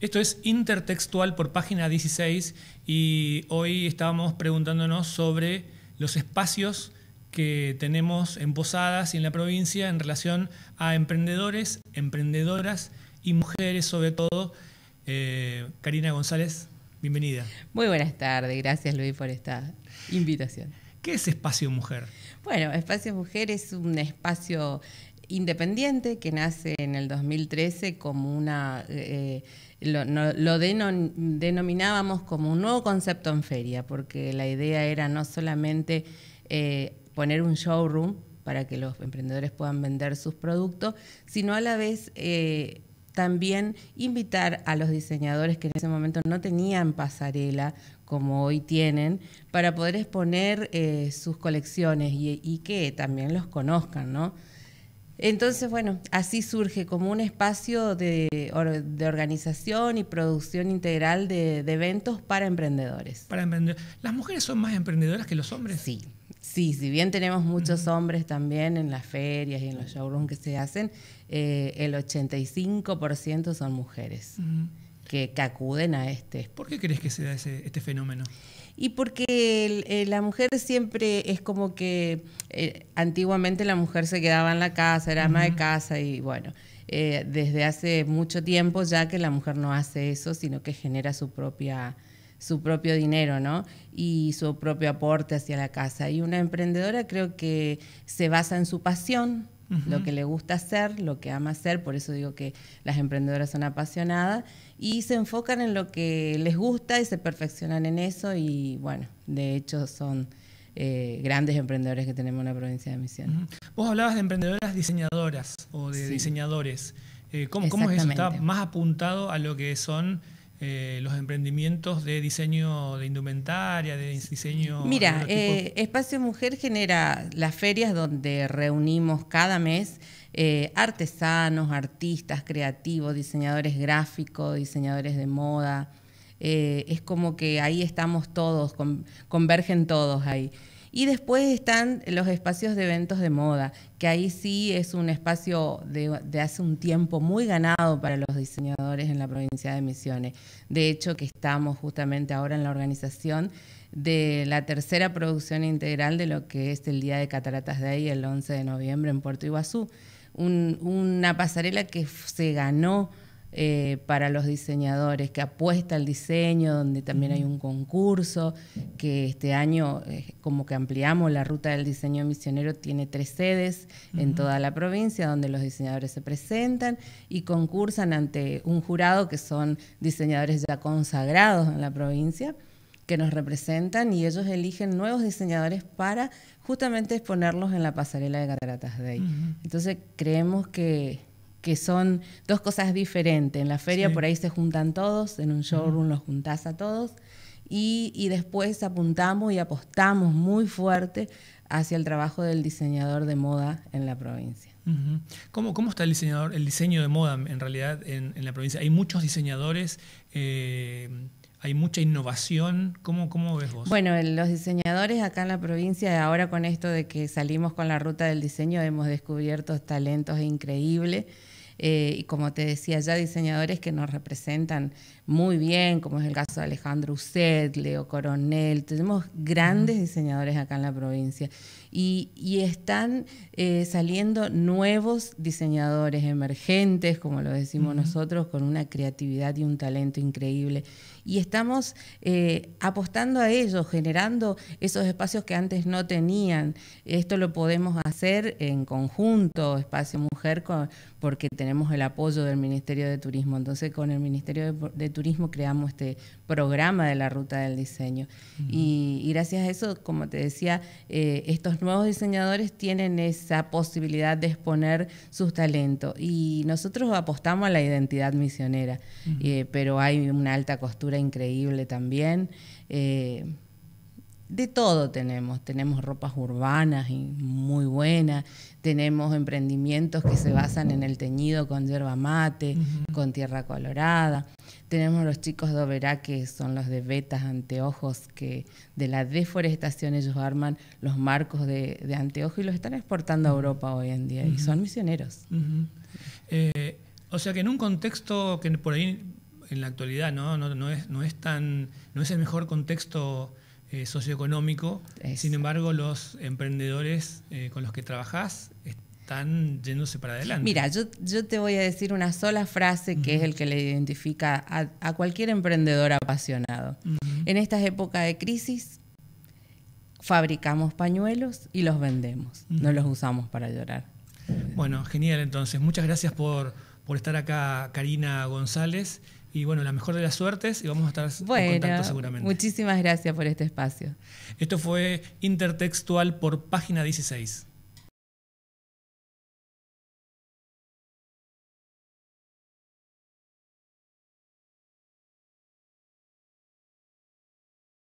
Esto es intertextual por página 16 y hoy estábamos preguntándonos sobre los espacios que tenemos en Posadas y en la provincia en relación a emprendedores, emprendedoras y mujeres sobre todo. Eh, Karina González, bienvenida. Muy buenas tardes, gracias Luis por esta invitación. ¿Qué es Espacio Mujer? Bueno, Espacio Mujer es un espacio independiente que nace en el 2013 como una, eh, eh, lo, denominábamos como un nuevo concepto en feria, porque la idea era no solamente eh, poner un showroom para que los emprendedores puedan vender sus productos, sino a la vez... también invitar a los diseñadores que en ese momento no tenían pasarela como hoy tienen, para poder exponer sus colecciones y, y que también los conozcan, ¿no? Entonces, bueno, así surge como un espacio de, organización y producción integral de, eventos para emprendedores. Para ¿Las mujeres son más emprendedoras que los hombres? Sí, sí, si bien tenemos muchos hombres también en las ferias y en los showrooms que se hacen, eh, el 85% son mujeres que, que, acuden a este. ¿Por qué crees que se da ese, este fenómeno? y porque eh, la mujer siempre es como que eh, antiguamente la mujer se quedaba en la casa, era ama de casa y bueno, eh, desde hace mucho tiempo ya que la mujer no hace eso, sino que genera su propia su propio dinero, ¿no? Y su propio aporte hacia la casa. Y una emprendedora creo que se basa en su pasión, lo que le gusta hacer, lo que ama hacer, por eso digo que las emprendedoras son apasionadas y se enfocan en lo que les gusta y se perfeccionan en eso y bueno, de hecho son... Eh, grandes emprendedores que tenemos en la provincia de Misiones. Vos hablabas de emprendedoras diseñadoras o de diseñadores. Eh, ¿cómo, ¿Cómo es eso? ¿Está más apuntado a lo que son eh, los emprendimientos de diseño de indumentaria, de diseño... Mira, eh, Espacio Mujer genera las ferias donde reunimos cada mes eh, artesanos, artistas, creativos, diseñadores gráficos, diseñadores de moda. es como que ahí estamos todos, convergen todos ahí. Y después están los espacios de eventos de moda, que ahí sí es un espacio de, hace un tiempo muy ganado para los diseñadores en la provincia de Misiones. De hecho, que estamos justamente ahora en la organización de la tercera producción integral de lo que es el Día de Cataratas de ahí el 11 de noviembre en Puerto Iguazú. una pasarela que se ganó eh, para los diseñadores, que apuesta al diseño, donde también hay un concurso, que este año eh, como que ampliamos la ruta del diseño misionero, tiene tres sedes en toda la provincia donde los diseñadores se presentan y concursan ante un jurado que son diseñadores ya consagrados en la provincia que nos representan y ellos eligen nuevos diseñadores para justamente exponerlos en la pasarela de Cataratas Day. Entonces creemos que que son dos cosas diferentes. En la feria por ahí se juntan todos, en un showroom los juntas a todos. Y, después apuntamos y apostamos muy fuerte hacia el trabajo del diseñador de moda en la provincia. ¿Cómo, está el diseñador, el diseño de moda en realidad en, en la provincia? Hay muchos diseñadores. Eh, hay mucha innovación. ¿Cómo, ¿Cómo, ves vos? Bueno, los diseñadores acá en la provincia, ahora con esto de que salimos con la ruta del diseño, hemos descubierto talentos increíbles. Eh, y como te decía ya, diseñadores que nos representan muy bien, como es el caso de Alejandro Usetle Leo Coronel, tenemos grandes diseñadores acá en la provincia y, están eh, saliendo nuevos diseñadores emergentes, como lo decimos nosotros, con una creatividad y un talento increíble. Y estamos eh, apostando a ellos, generando esos espacios que antes no tenían. Esto lo podemos hacer en conjunto, espacio mujer, porque tenemos tenemos el apoyo del Ministerio de Turismo. Entonces, con el Ministerio de, Turismo creamos este programa de la ruta del diseño. y, gracias a eso, como te decía, eh, estos nuevos diseñadores tienen esa posibilidad de exponer sus talentos. Y nosotros apostamos a la identidad misionera, eh, pero hay una alta costura increíble también. Eh, de todo tenemos. Tenemos ropas urbanas y muy buenas, tenemos emprendimientos que se basan en el teñido con yerba mate, con tierra colorada. Tenemos los chicos de Oberá que son los de vetas, anteojos, que de la deforestación ellos arman los marcos de, Anteojos anteojo y los están exportando a Europa hoy en día y son misioneros. Eh, o sea que en un contexto que por ahí en la actualidad no, no, no, es, no es tan, no es el mejor contexto eh, socioeconómico. Sin embargo, los emprendedores eh, con los que trabajás están yéndose para adelante. Mira, yo, te voy a decir una sola frase que es el que le identifica a, cualquier emprendedor apasionado. En estas épocas de crisis, fabricamos pañuelos y los vendemos, no los usamos para llorar. Bueno, genial entonces. Muchas gracias por, por estar acá, Karina González. Y bueno, la mejor de las suertes y vamos a estar en contacto seguramente. Muchísimas gracias por este espacio. Esto fue Intertextual por página 16.